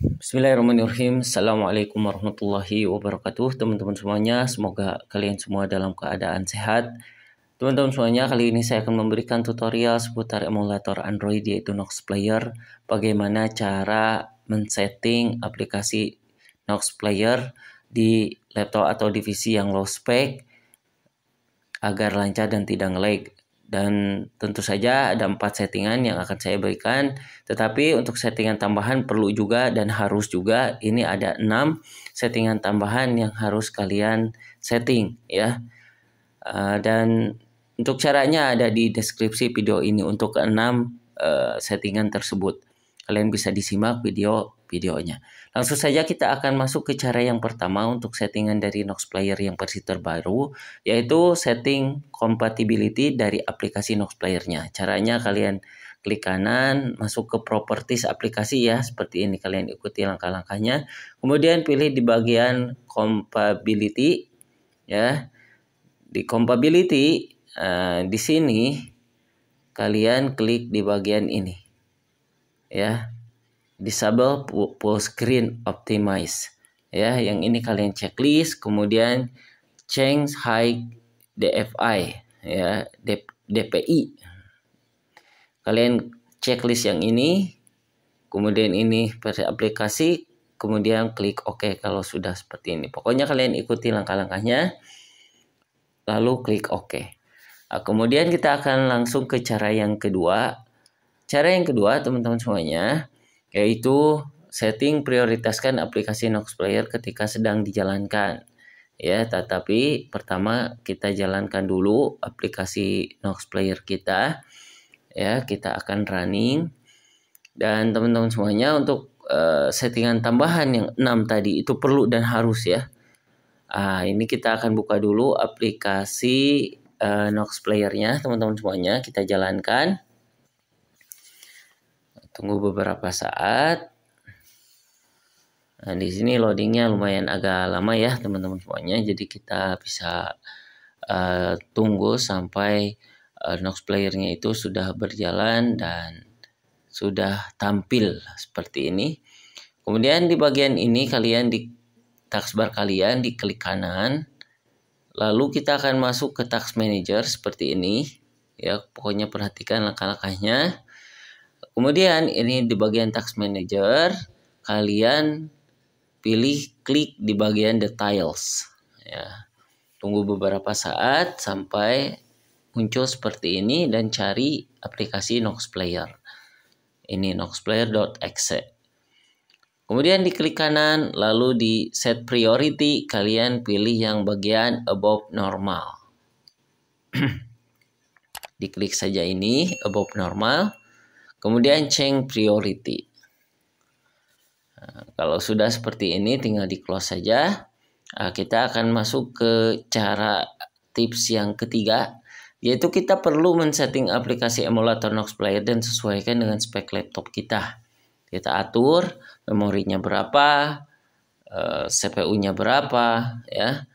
Bismillahirrahmanirrahim. Assalamualaikum warahmatullahi wabarakatuh. Teman-teman semuanya, semoga kalian semua dalam keadaan sehat. Teman-teman semuanya, kali ini saya akan memberikan tutorial seputar emulator Android yaitu Nox Player. Bagaimana cara men-setting aplikasi Nox Player di laptop atau divisi yang low spec agar lancar dan tidak nge-lag dan tentu saja ada empat settingan yang akan saya berikan tetapi untuk settingan tambahan perlu juga dan harus juga ini ada enam settingan tambahan yang harus kalian setting ya uh, dan untuk caranya ada di deskripsi video ini untuk enam uh, settingan tersebut Kalian bisa disimak video videonya. Langsung saja kita akan masuk ke cara yang pertama untuk settingan dari Nox Player yang versi terbaru, yaitu setting compatibility dari aplikasi Nox Player-nya. Caranya kalian klik kanan, masuk ke properties aplikasi ya, seperti ini kalian ikuti langkah-langkahnya. Kemudian pilih di bagian compatibility ya. Di compatibility uh, eh, di sini kalian klik di bagian ini ya disable full screen optimize ya yang ini kalian checklist kemudian change high DFI ya DPI kalian checklist yang ini kemudian ini versi aplikasi kemudian klik OK kalau sudah seperti ini pokoknya kalian ikuti langkah-langkahnya lalu klik OK nah, kemudian kita akan langsung ke cara yang kedua Cara yang kedua, teman-teman semuanya, yaitu setting prioritaskan aplikasi Nox Player ketika sedang dijalankan. Ya, tetapi pertama kita jalankan dulu aplikasi Nox Player kita. Ya, kita akan running dan teman-teman semuanya untuk uh, settingan tambahan yang 6 tadi itu perlu dan harus ya. Ah, ini kita akan buka dulu aplikasi uh, Nox Player-nya teman-teman semuanya kita jalankan tunggu beberapa saat nah di sini loadingnya lumayan agak lama ya teman-teman semuanya jadi kita bisa uh, tunggu sampai uh, Nox playernya itu sudah berjalan dan sudah tampil seperti ini kemudian di bagian ini kalian di taskbar kalian di klik kanan lalu kita akan masuk ke task manager seperti ini ya pokoknya perhatikan langkah-langkahnya Kemudian ini di bagian Tax Manager, kalian pilih klik di bagian details ya. Tunggu beberapa saat sampai muncul seperti ini dan cari aplikasi Nox Player. Ini noxplayer.exe. Kemudian di klik kanan, lalu di set priority, kalian pilih yang bagian above normal. Diklik saja ini, above normal. Kemudian change priority. Nah, kalau sudah seperti ini tinggal di close saja. Nah, kita akan masuk ke cara tips yang ketiga yaitu kita perlu men-setting aplikasi emulator Nox Player dan sesuaikan dengan spek laptop kita. Kita atur memorinya berapa, eh, CPU-nya berapa, ya.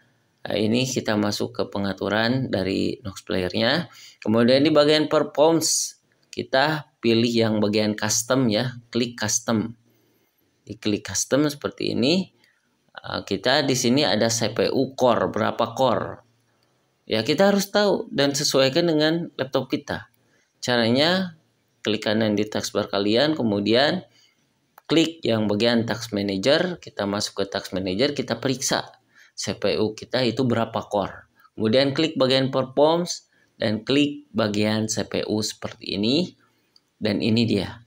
Nah, ini kita masuk ke pengaturan dari Nox Player-nya. Kemudian di bagian performance kita pilih yang bagian custom ya, klik custom. Diklik custom seperti ini. Eh, kita di sini ada CPU core, berapa core. Ya, kita harus tahu dan sesuaikan dengan laptop kita. Caranya klik kanan di taskbar kalian, kemudian klik yang bagian task manager, kita masuk ke task manager, kita periksa CPU kita itu berapa core. Kemudian klik bagian performance dan klik bagian CPU seperti ini. Dan ini dia.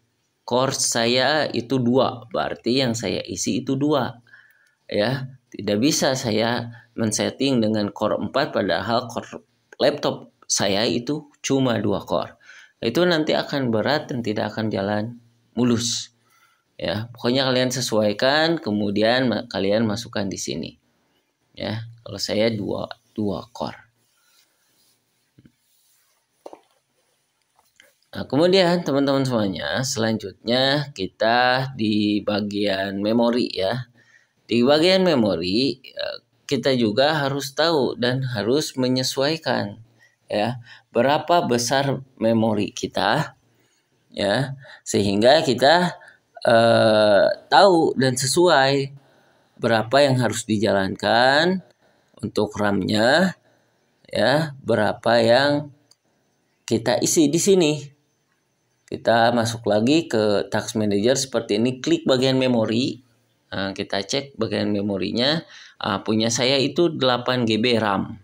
Course saya itu dua, berarti yang saya isi itu dua. Ya, tidak bisa saya men-setting dengan core 4 padahal core laptop saya itu cuma dua core. Itu nanti akan berat dan tidak akan jalan mulus. Ya, pokoknya kalian sesuaikan kemudian kalian masukkan di sini. Ya, kalau saya dua dua core. Nah, kemudian teman-teman semuanya, selanjutnya kita di bagian memori ya. Di bagian memori eh, kita juga harus tahu dan harus menyesuaikan ya, berapa besar memori kita ya, sehingga kita eh, tahu dan sesuai berapa yang harus dijalankan untuk RAM-nya ya, berapa yang kita isi di sini kita masuk lagi ke Tax manager seperti ini klik bagian memori nah, kita cek bagian memorinya uh, punya saya itu 8 GB RAM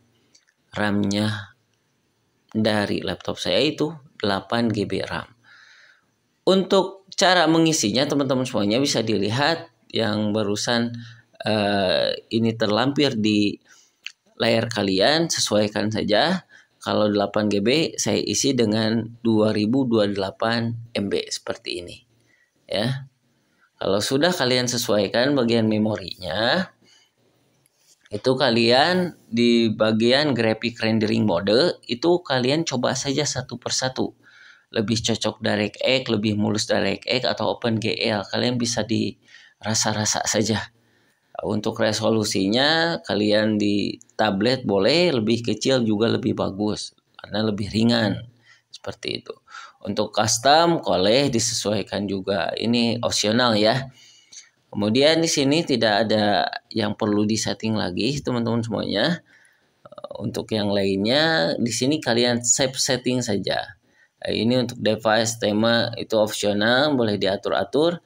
RAM-nya dari laptop saya itu 8 GB RAM untuk cara mengisinya teman-teman semuanya bisa dilihat yang barusan uh, ini terlampir di layar kalian sesuaikan saja kalau 8 GB saya isi dengan 2028 MB seperti ini. Ya. Kalau sudah kalian sesuaikan bagian memorinya, itu kalian di bagian graphic rendering mode itu kalian coba saja satu persatu lebih cocok DirectX, lebih mulus DirectX atau OpenGL. Kalian bisa dirasa-rasa saja. Untuk resolusinya kalian di tablet boleh, lebih kecil juga lebih bagus karena lebih ringan seperti itu. Untuk custom boleh disesuaikan juga. Ini opsional ya. Kemudian di sini tidak ada yang perlu disetting lagi teman-teman semuanya. Eh, untuk yang lainnya di sini kalian save setting saja. Eh, ini untuk device tema itu opsional boleh diatur-atur.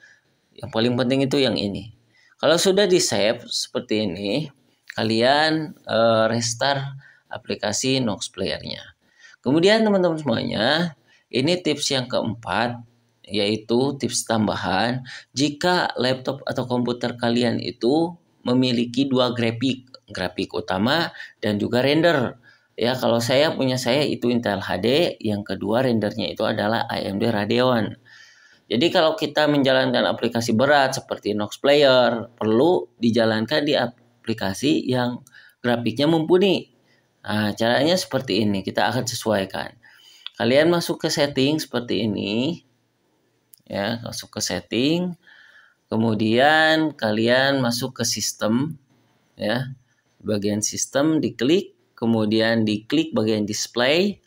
Yang paling penting itu yang ini. Kalau sudah di save seperti ini, kalian uh, restart aplikasi Nox Player-nya. Kemudian teman-teman semuanya, ini tips yang keempat yaitu tips tambahan jika laptop atau komputer kalian itu memiliki dua grafik, grafik utama dan juga render. Ya, kalau saya punya saya itu Intel HD, yang kedua rendernya itu adalah AMD Radeon. Jadi kalau kita menjalankan aplikasi berat seperti Nox Player, perlu dijalankan di aplikasi yang grafiknya mumpuni. Nah, caranya seperti ini, kita akan sesuaikan. Kalian masuk ke setting seperti ini. Ya, masuk ke setting. Kemudian kalian masuk ke sistem ya. Bagian sistem diklik, kemudian diklik bagian display.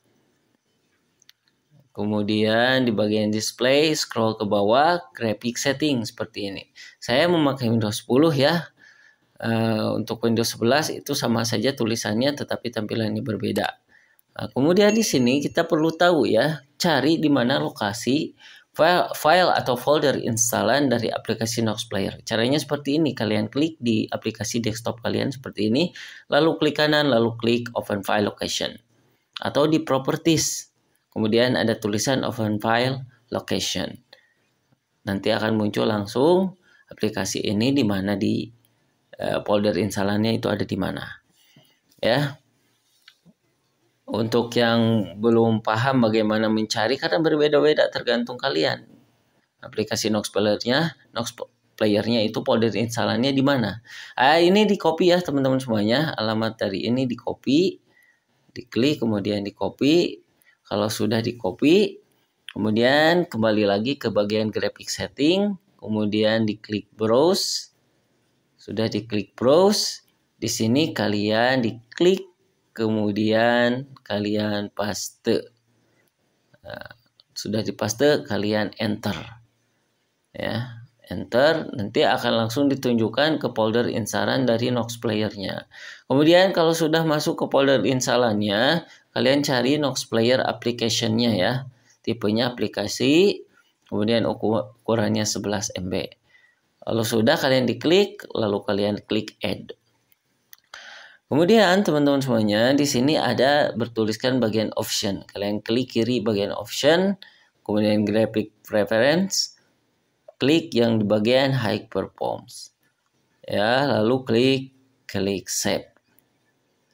Kemudian di bagian display scroll ke bawah graphic setting seperti ini. Saya memakai Windows 10 ya. Uh, untuk Windows 11 itu sama saja tulisannya tetapi tampilannya berbeda. Nah, kemudian di sini kita perlu tahu ya cari di mana lokasi file, file atau folder instalan dari aplikasi Nox Player. Caranya seperti ini, kalian klik di aplikasi desktop kalian seperti ini, lalu klik kanan, lalu klik open file location. Atau di properties, Kemudian ada tulisan open file location. Nanti akan muncul langsung aplikasi ini di mana di eh, folder instalannya itu ada di mana. Ya. Untuk yang belum paham bagaimana mencari karena berbeda-beda tergantung kalian. Aplikasi Nox Player-nya, Nox Player-nya itu folder instalannya di mana. Ah, ini di copy ya teman-teman semuanya. Alamat dari ini di copy, diklik kemudian di copy kalau sudah di copy, kemudian kembali lagi ke bagian graphic setting, kemudian diklik browse. Sudah diklik browse, di sini kalian diklik, kemudian kalian paste. Nah, sudah dipaste, kalian enter. Ya, enter, nanti akan langsung ditunjukkan ke folder instalan dari Nox Player-nya. Kemudian kalau sudah masuk ke folder instalannya, kalian cari Nox Player application-nya ya. Tipenya aplikasi, kemudian ukurannya 11 MB. Lalu sudah kalian diklik, lalu kalian klik add. Kemudian teman-teman semuanya di sini ada bertuliskan bagian option. Kalian klik kiri bagian option, kemudian graphic preference, klik yang di bagian high performance ya lalu klik klik save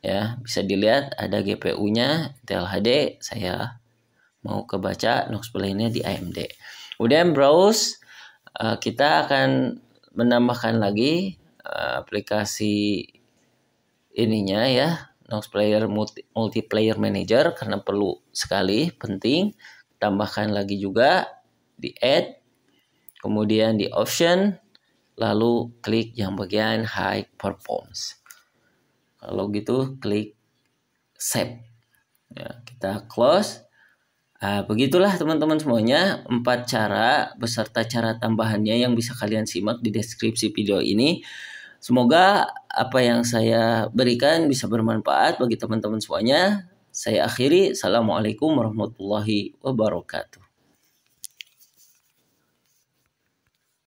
ya bisa dilihat ada GPU-nya Intel HD saya mau kebaca Nox Play-nya di AMD kemudian browse eh, kita akan menambahkan lagi eh, aplikasi ininya ya Nox Player multi, Multiplayer Manager karena perlu sekali penting tambahkan lagi juga di add Kemudian di option, lalu klik yang bagian high performance. Kalau gitu klik save. Ya, kita close. Nah, begitulah teman-teman semuanya empat cara beserta cara tambahannya yang bisa kalian simak di deskripsi video ini. Semoga apa yang saya berikan bisa bermanfaat bagi teman-teman semuanya. Saya akhiri. Assalamualaikum warahmatullahi wabarakatuh.